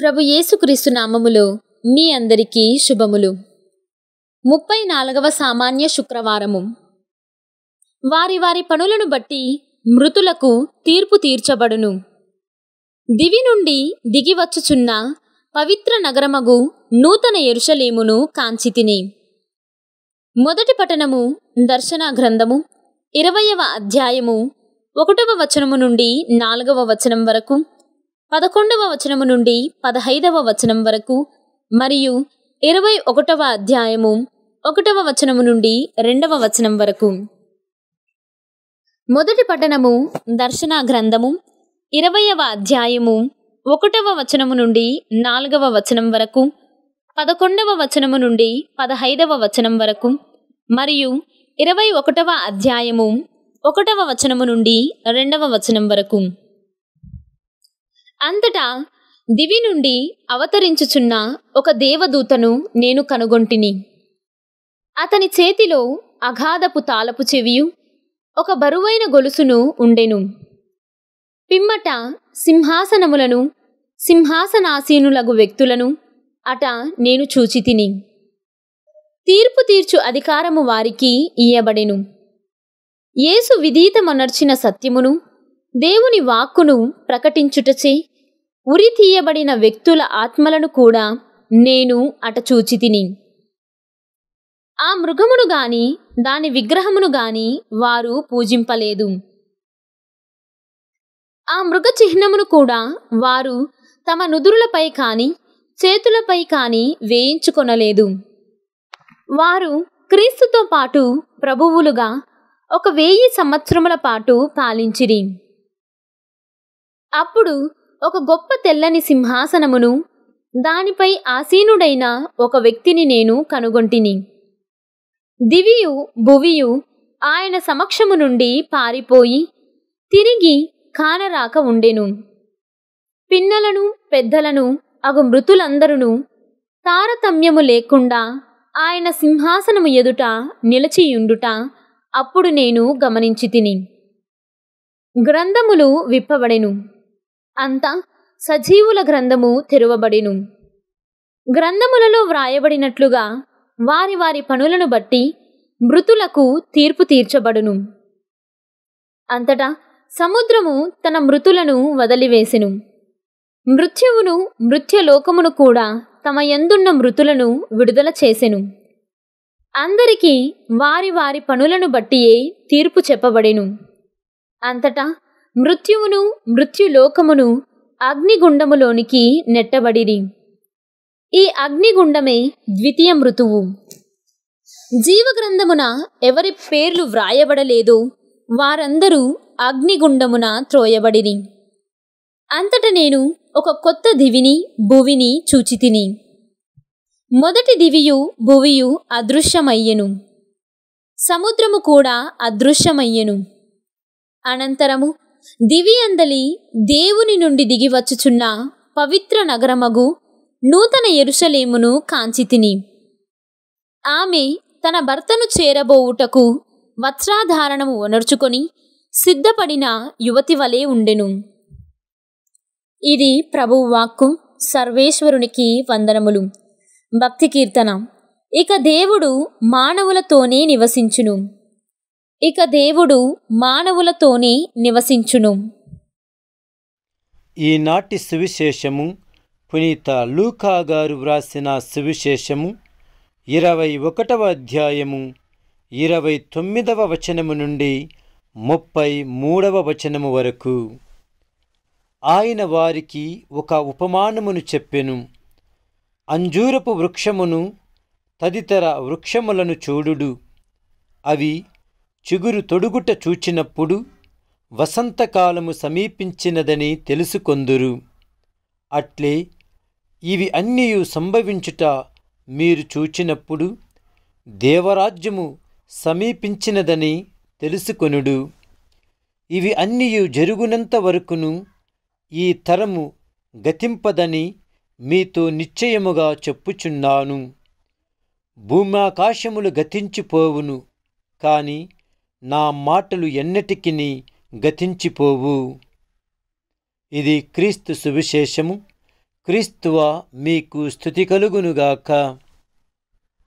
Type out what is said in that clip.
ప్రభు యేసుక్రీస్తు నామములు మీ అందరికీ శుభములు ముప్పై నాలుగవ సామాన్య శుక్రవారము వారి వారి పనులను బట్టి మృతులకు తీర్పు తీర్చబడును దివి నుండి దిగివచ్చుచున్న పవిత్ర నగరమగు నూతన ఎరుషలేమును కాంచితిని మొదటి పఠనము దర్శన గ్రంథము ఇరవయవ అధ్యాయము ఒకటవ వచనము నుండి నాలుగవ వచనం వరకు పదకొండవ వచనము నుండి పదహైదవ వచనం వరకు మరియు ఇరవై ఒకటవ అధ్యాయము ఒకటవ వచనము నుండి రెండవ వచనం వరకు మొదటి పఠనము దర్శన గ్రంథము ఇరవయవ అధ్యాయము ఒకటవ వచనము నుండి నాలుగవ వచనం వరకు పదకొండవ వచనము నుండి పదహైదవ వచనం వరకు మరియు ఇరవై ఒకటవ అధ్యాయము ఒకటవ వచనము నుండి రెండవ వచనం వరకు అంతటా దివి నుండి అవతరించుచున్న ఒక దేవదూతను నేను కనుగొంటిని అతని చేతిలో అగాధపు తాలపు చెవియు ఒక బరువైన గొలుసును ఉండెను పిమ్మట సింహాసనములను సింహాసనాసీనులగు వ్యక్తులను అట నేను చూచితిని తీర్పు తీర్చు అధికారము వారికి ఇయ్యబడెను యేసు విదీతమనర్చిన సత్యమును దేవుని వాక్కును ప్రకటించుటచే ఉరి తీయబడిన వ్యక్తుల ఆత్మలను కూడా నేను అటచూచి తిని ఆ మృగమును గాని దాని విగ్రహమును గాని వారు పూజింపలేదు ఆ మృగ చిహ్నమును కూడా వారు తమ నుదురులపై కాని చేతులపై కాని వేయించుకొనలేదు వారు క్రీస్తుతో పాటు ప్రభువులుగా ఒక వెయ్యి సంవత్సరముల పాటు పాలించిరి అప్పుడు ఒక గొప్ప తెల్లని సింహాసనమును దానిపై ఆసీనుడైన ఒక వ్యక్తిని నేను కనుగొంటిని దివియు భువియు ఆయన సమక్షము నుండి పారిపోయి తిరిగి కానరాక ఉండెను పిన్నలను పెద్దలను అగు మృతులందరూ తారతమ్యము లేకుండా ఆయన సింహాసనము ఎదుట నిలచియుండుట అప్పుడు నేను గమనించి తిని గ్రంథములు విప్పబడెను అంతా సజీవుల గ్రంథము తెరవబడిను గ్రంథములలో వ్రాయబడినట్లుగా వారి వారి పనులను బట్టి మృతులకు తీర్పు తీర్చబడును అంతటా సముద్రము తన మృతులను వదిలివేసెను మృత్యువును మృత్యలోకమును కూడా తమ ఎందున్న మృతులను విడుదల చేసెను అందరికీ వారి వారి పనులను బట్టియే తీర్పు చెప్పబడెను అంతటా మృత్యువును మృత్యులోకమును అగ్నిగుండములోనికి నెట్టబడిరి ఈ అగ్నిగుండమే ద్వితీయ మృతువు జీవగ్రంథమున ఎవరి పేర్లు వ్రాయబడలేదు వారందరూ అగ్నిగుండమున త్రోయబడిరి అంతట నేను ఒక కొత్త దివిని భువిని చూచితిని మొదటి దివియు భువియు అదృశ్యమయ్యెను సముద్రము కూడా అదృశ్యమయ్యెను అనంతరము దివియందలి దేవుని నుండి దిగివచ్చుచున్న పవిత్ర నగరమగు నూతన ఎరుషలేమును కాంచితిని ఆమె తన భర్తను చేరబోవుటకు వత్రాధారణము ఒనర్చుకొని సిద్ధపడిన యువతి వలె ఉండెను ఇది ప్రభువు వాక్కు సర్వేశ్వరునికి వందనములు భక్తి కీర్తన ఇక దేవుడు మానవులతోనే నివసించును ఇక దేవుడు మానవులతోనే నివసించును ఈనాటి సువిశేషము పునీత లూకా గారు వ్రాసిన సువిశేషము ఇరవై ఒకటవ అధ్యాయము ఇరవై తొమ్మిదవ వచనము నుండి ముప్పై మూడవ వచనము వరకు ఆయన వారికి ఒక ఉపమానమును చెప్పెను అంజూరపు వృక్షమును తదితర వృక్షములను చూడుడు అవి చిగురు తొడుగుట చూచినప్పుడు వసంతకాలము సమీపించినదని తెలుసుకొందురు అట్లే ఇవి అన్నీ సంభవించుట మీరు చూచినప్పుడు దేవరాజ్యము సమీపించినదని తెలుసుకొనుడు ఇవి అన్నీ జరుగునంత వరకును ఈ తరము గతింపదని మీతో నిశ్చయముగా చెప్పుచున్నాను భూమాకాశములు గతించిపోవును కానీ నా మాటలు ఎన్నటికిని గతించిపోవు ఇది క్రీస్తు సువిశేషము క్రీస్తువ మీకు స్థుతి కలుగునుగాక